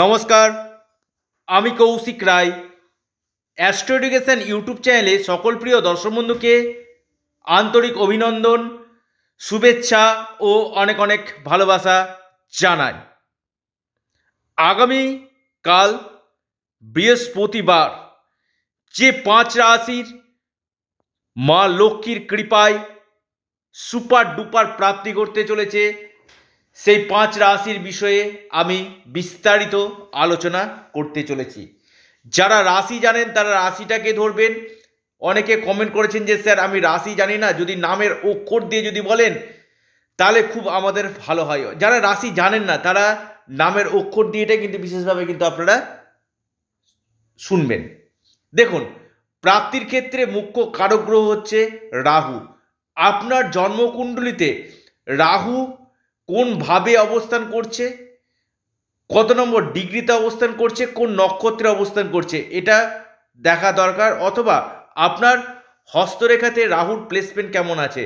নমস্কার আমি Kaushik Roy astro education YouTube চ্যানেলে সকল প্রিয় দর্শক বন্ধুকে আন্তরিক অভিনন্দন শুভেচ্ছা ও অনেক অনেক ভালোবাসা জানাই আগামী কাল বৃহস্পতিবার যে পাঁচ রাশির মা লক্ষ্মীর কৃপায় সুপার ডুপার প্রাপ্তি করতে চলেছে সেই পাঁচ রাশির বিষয়ে আমি বিস্তারিত আলোচনা করতে চলেছি যারা রাশি জানেন তারা রাশিটাকে ধরবেন অনেকে কমেন্ট করেছেন যে স্যার আমি রাশি জানি না যদি নামের অক্ষর দিয়ে যদি বলেন তাহলে খুব আমাদের ভালো হয় যারা রাশি জানেন না তারা নামের অক্ষর দিয়েটাই কিন্তু বিশেষভাবে কিন্তু আপনারা শুনবেন দেখুন প্রাপ্তির ক্ষেত্রে মুখ্য কারক গ্রহ হচ্ছে রাহু আপনার জন্মকুণ্ডলিতে রাহু কোন ভাবে অবস্থান করছে কত নম্বর ডিগ্রিতে অবস্থান করছে কোন নক্ষত্রে অবস্থান করছে এটা দেখা দরকার অথবা আপনার হস্তরেখাতে রাহুর প্লেসমেন্ট কেমন আছে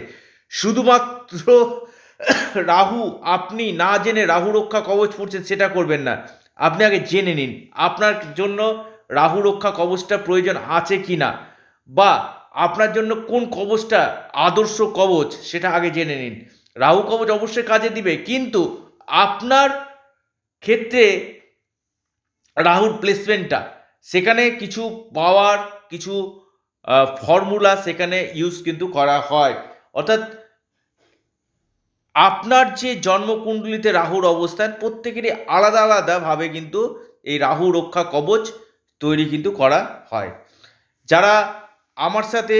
শুধুমাত্র রাহু আপনি না জেনে রাহু রক্ষা কবচ পড়ছেন সেটা করবেন না আপনি আগে জেনে নিন আপনার জন্য রাহু রক্ষা কবচটা প্রয়োজন আছে কি না বা আপনার জন্য কোন কবচটা আদর্শ কবচ সেটা আগে জেনে নিন রাহু কবচ অবশ্যই কাজে দিবে কিন্তু আপনার ক্ষেত্রে রাহুর প্লেসমেন্টটা সেখানে কিছু পাওয়ার কিছু ফর্মুলা সেখানে ইউজ কিন্তু করা হয় অর্থাৎ আপনার যে জন্মকুণ্ডলিতে রাহুর অবস্থান প্রত্যেকেরই আলাদা আলাদাভাবে কিন্তু এই রাহু রক্ষা কবচ তৈরি কিন্তু করা হয় যারা আমার সাথে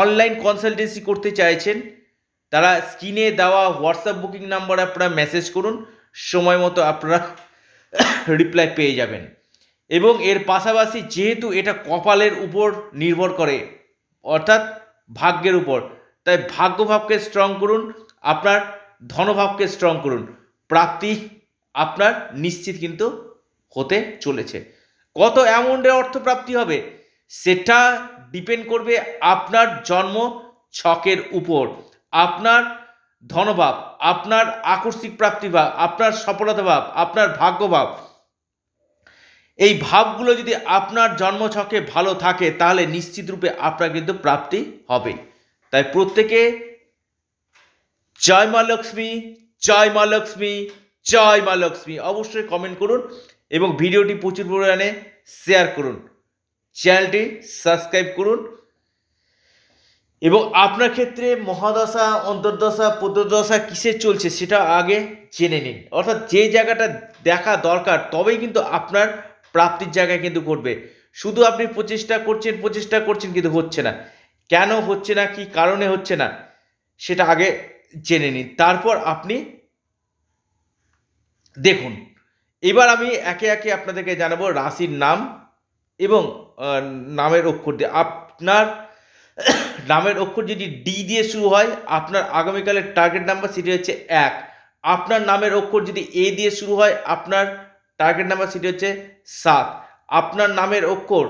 অনলাইন কনসালটেন্সি করতে চাইছেন তারা স্ক্রিনে দেওয়া হোয়াটসঅ্যাপ বুকিং নাম্বারে আপনারা মেসেজ করুন সময় মতো আপনারা রিপ্লাই পেয়ে যাবেন এবং এর পাশাপাশি যেহেতু এটা কপালের উপর নির্ভর করে অর্থাৎ ভাগ্যের উপর তাই ভাগ্যভাবকে স্ট্রং করুন আপনার ধনভাবকে স্ট্রং করুন প্রাপ্তি আপনার নিশ্চিত কিন্তু হতে চলেছে কত অ্যামাউন্টে অর্থপ্রাপ্তি হবে সেটা ডিপেন্ড করবে আপনার জন্ম ছকের উপর আপনার ধনভাব আপনার আকস্মিক প্রাপ্তিভাব আপনার সফলতা ভাব আপনার ভাগ্যভাব এই ভাবগুলো যদি আপনার জন্মছকে ভালো থাকে তাহলে নিশ্চিত রূপে আপনার কিন্তু প্রাপ্তি হবে তাই প্রত্যেকে জয় মা লক্ষ্মী জয় মা লক্ষ্মী জয় মা লক্ষ্মী অবশ্যই কমেন্ট করুন এবং ভিডিওটি প্রচুর পরিমাণে শেয়ার করুন চ্যানেলটি সাবস্ক্রাইব করুন এবং আপনার ক্ষেত্রে মহাদশা অন্তর্দশা পদ্মদশা কিসের চলছে সেটা আগে জেনে নিন অর্থাৎ যে জায়গাটা দেখা দরকার তবেই কিন্তু আপনার প্রাপ্তির জায়গায় কিন্তু করবে শুধু আপনি প্রচেষ্টা করছেন প্রচেষ্টা করছেন কিন্তু হচ্ছে না কেন হচ্ছে না কি কারণে হচ্ছে না সেটা আগে জেনে নিন তারপর আপনি দেখুন এবার আমি একে একে আপনাদেরকে জানাবো রাশির নাম এবং নামের অক্ষর দিয়ে আপনার নামের অক্ষর যদি ডি দিয়ে শুরু হয় আপনার আগামীকালের টার্গেট নাম্বার সেটি হচ্ছে এক আপনার নামের অক্ষর যদি এ দিয়ে শুরু হয় আপনার টার্গেট নাম্বার সেটি হচ্ছে সাত আপনার নামের অক্ষর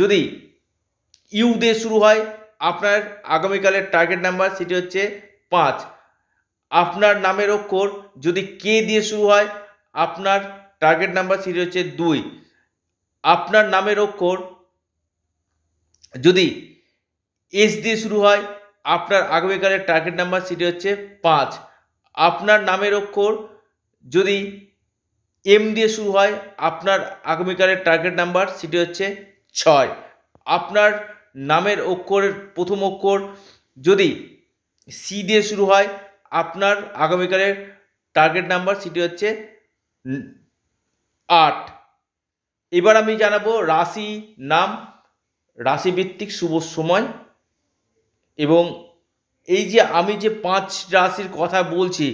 যদি ইউ দিয়ে শুরু হয় আপনার আগামীকালের টার্গেট নাম্বার সেটি হচ্ছে পাঁচ আপনার নামের অক্ষর যদি কে দিয়ে শুরু হয় আপনার টার্গেট নাম্বার সেটি হচ্ছে দুই আপনার নামের অক্ষর যদি এস দিয়ে শুরু হয় আপনার আগামীকালের টার্গেট নাম্বার সেটি হচ্ছে পাঁচ আপনার নামের অক্ষর যদি এম দিয়ে শুরু হয় আপনার আগামীকালের টার্গেট নাম্বার সেটি হচ্ছে ছয় আপনার নামের অক্ষরের প্রথম অক্ষর যদি সি দিয়ে শুরু হয় আপনার আগামীকালের টার্গেট নাম্বার সেটি হচ্ছে আট এবার আমি জানাবো রাশি নাম রাশিভিত্তিক শুভ সময় এবং এই যে আমি যে পাঁচ রাশির কথা বলছি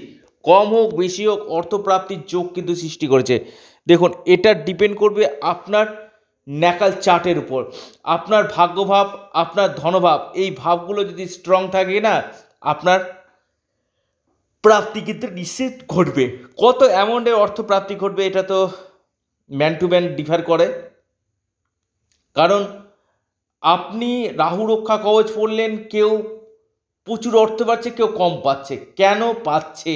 কম হোক বেশি হোক অর্থপ্রাপ্তির যোগ কিন্তু সৃষ্টি করেছে দেখুন এটা ডিপেন্ড করবে আপনার ন্যাকাল চার্টের উপর আপনার ভাগ্যভাব আপনার ধনভাব এই ভাবগুলো যদি স্ট্রং থাকে না আপনার প্রাপ্তি কিন্তু নিশ্চিত ঘটবে কত অ্যামাউন্টে অর্থ প্রাপ্তি ঘটবে এটা তো ম্যান টু ম্যান ডিফার করে কারণ আপনি রাহু রক্ষা কবচ পড়লেন কেউ প্রচুর অর্থ পাচ্ছে কেউ কম পাচ্ছে কেন পাচ্ছে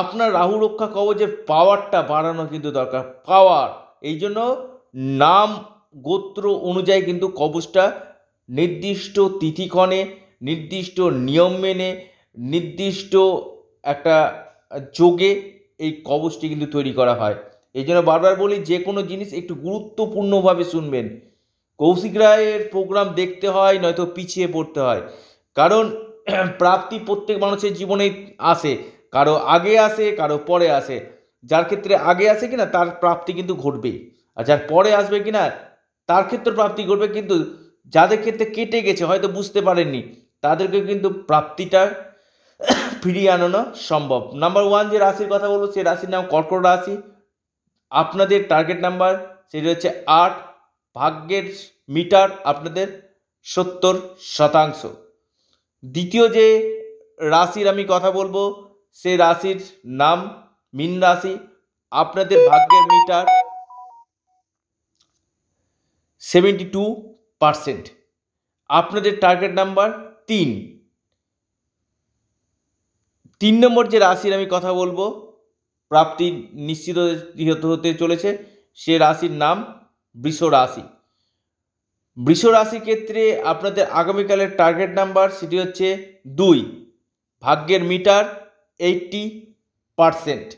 আপনার রাহু রক্ষা কবচের পাওয়ারটা বাড়ানো কিন্তু দরকার পাওয়ার এই জন্য নাম গোত্র অনুযায়ী কিন্তু কবচটা নির্দিষ্ট তিথিক্ষণে নির্দিষ্ট নিয়ম মেনে নির্দিষ্ট একটা যোগে এই কবচটি কিন্তু তৈরি করা হয় এই জন্য বারবার বলি যে কোনো জিনিস একটু গুরুত্বপূর্ণভাবে শুনবেন কৌশিক রায়ের প্রোগ্রাম দেখতে হয় নয়তো পিছিয়ে পড়তে হয় কারণ প্রাপ্তি প্রত্যেক মানুষের জীবনে আসে কারো আগে আসে কারো পরে আসে যার ক্ষেত্রে আগে আসে কি না তার প্রাপ্তি কিন্তু ঘটবে আর যার পরে আসবে কি না তার ক্ষেত্রে প্রাপ্তি ঘটবে কিন্তু যাদের ক্ষেত্রে কেটে গেছে হয়তো বুঝতে পারেননি তাদেরকে কিন্তু প্রাপ্তিটা ফিরিয়ে আনানো সম্ভব নাম্বার ওয়ান যে রাশির কথা বলবো সেই রাশির নাম কর্কট রাশি আপনাদের টার্গেট নাম্বার সেটি হচ্ছে আট ভাগ্যের মিটার আপনাদের সত্তর শতাংশ দ্বিতীয় যে রাশির আমি কথা বলবো সে রাশির নাম মিন রাশি আপনাদের ভাগ্যের মিটার সেভেন্টি টু পারসেন্ট আপনাদের টার্গেট নাম্বার তিন তিন নম্বর যে রাশির আমি কথা বলবো প্রাপ্তি নিশ্চিত হতে চলেছে সে রাশির নাম বৃষ রাশি বৃষ রাশি ক্ষেত্রে আপনাদের আগামীকালের টার্গেট নাম্বার সেটি হচ্ছে দুই ভাগ্যের মিটার এইটটি পারসেন্ট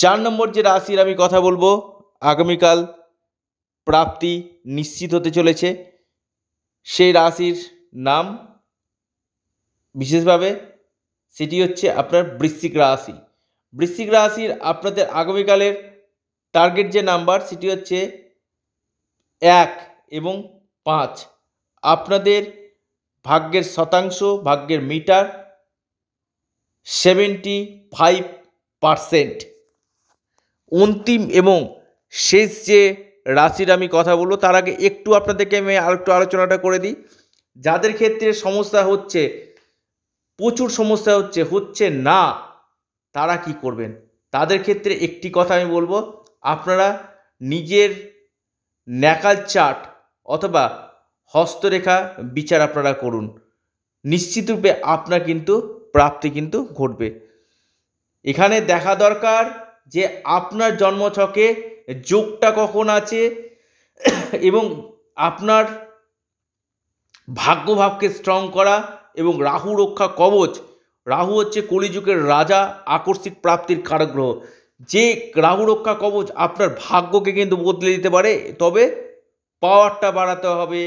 চার নম্বর যে রাশির আমি কথা বলবো আগামীকাল প্রাপ্তি নিশ্চিত হতে চলেছে সেই রাশির নাম বিশেষভাবে সেটি হচ্ছে আপনার বৃশ্চিক রাশি বৃশ্চিক রাশির আপনাদের আগামীকালের টার্গেট যে নাম্বার সেটি হচ্ছে এক এবং পাঁচ আপনাদের ভাগ্যের শতাংশ ভাগ্যের মিটার সেভেন্টি ফাইভ পারসেন্ট অন্তিম এবং শেষ যে রাশির আমি কথা বলবো তার আগে একটু আপনাদেরকে আমি আরেকটু আলোচনাটা করে দিই যাদের ক্ষেত্রে সমস্যা হচ্ছে প্রচুর সমস্যা হচ্ছে হচ্ছে না তারা কি করবেন তাদের ক্ষেত্রে একটি কথা আমি বলবো আপনারা নিজের ন্যাকাল চার্ট অথবা হস্তরেখা বিচার আপনারা করুন নিশ্চিতরূপে আপনার কিন্তু প্রাপ্তি কিন্তু ঘটবে এখানে দেখা দরকার যে আপনার জন্মছকে যোগটা কখন আছে এবং আপনার ভাগ্যভাবকে স্ট্রং করা এবং রাহু রক্ষা কবচ রাহু হচ্ছে কলিযুগের রাজা আকস্মিক প্রাপ্তির কারগ্রহ যে রাহুরক্ষা কবচ আপনার ভাগ্যকে কিন্তু বদলে দিতে পারে তবে পাওয়ারটা বাড়াতে হবে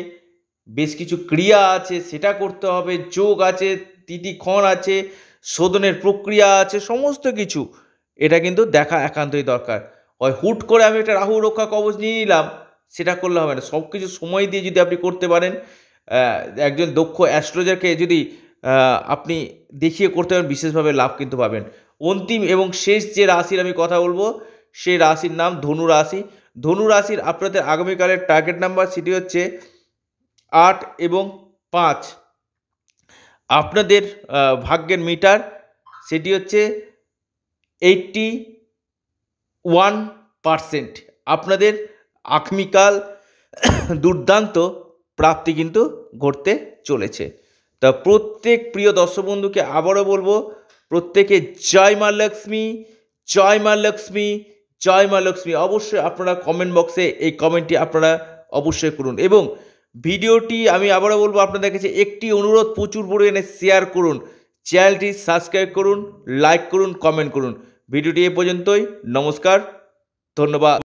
বেশ কিছু ক্রিয়া আছে সেটা করতে হবে যোগ আছে তিতিক্ষণ আছে শোধনের প্রক্রিয়া আছে সমস্ত কিছু এটা কিন্তু দেখা একান্তই দরকার হয় হুট করে আমি একটা রাহু রক্ষা কবচ নিয়ে নিলাম সেটা করলে হবে না সব কিছু সময় দিয়ে যদি আপনি করতে পারেন একজন দক্ষ অ্যাস্ট্রোজারকে যদি আপনি দেখিয়ে করতে পারেন বিশেষভাবে লাভ কিন্তু পাবেন অন্তিম এবং শেষ যে রাশির আমি কথা বলবো সেই রাশির নাম ধনু রাশি ধনু রাশির আপনাদের আগামীকালের টার্গেট নাম্বার সেটি হচ্ছে আট এবং পাঁচ আপনাদের ভাগ্যের মিটার সেটি হচ্ছে এইটটি ওয়ান পারসেন্ট আপনাদের আগামীকাল দুর্দান্ত প্রাপ্তি কিন্তু ঘটতে চলেছে তা প্রত্যেক প্রিয় দর্শক বন্ধুকে আবারও বলবো প্রত্যেকে জয় মা লক্ষ্মী জয় মা লক্ষ্মী জয় মা লক্ষ্মী অবশ্যই আপনারা কমেন্ট বক্সে এই কমেন্টটি আপনারা অবশ্যই করুন এবং ভিডিওটি আমি আবারও বলবো আপনাদের কাছে একটি অনুরোধ প্রচুর পরিমাণে শেয়ার করুন চ্যানেলটি সাবস্ক্রাইব করুন লাইক করুন কমেন্ট করুন ভিডিওটি এ পর্যন্তই নমস্কার ধন্যবাদ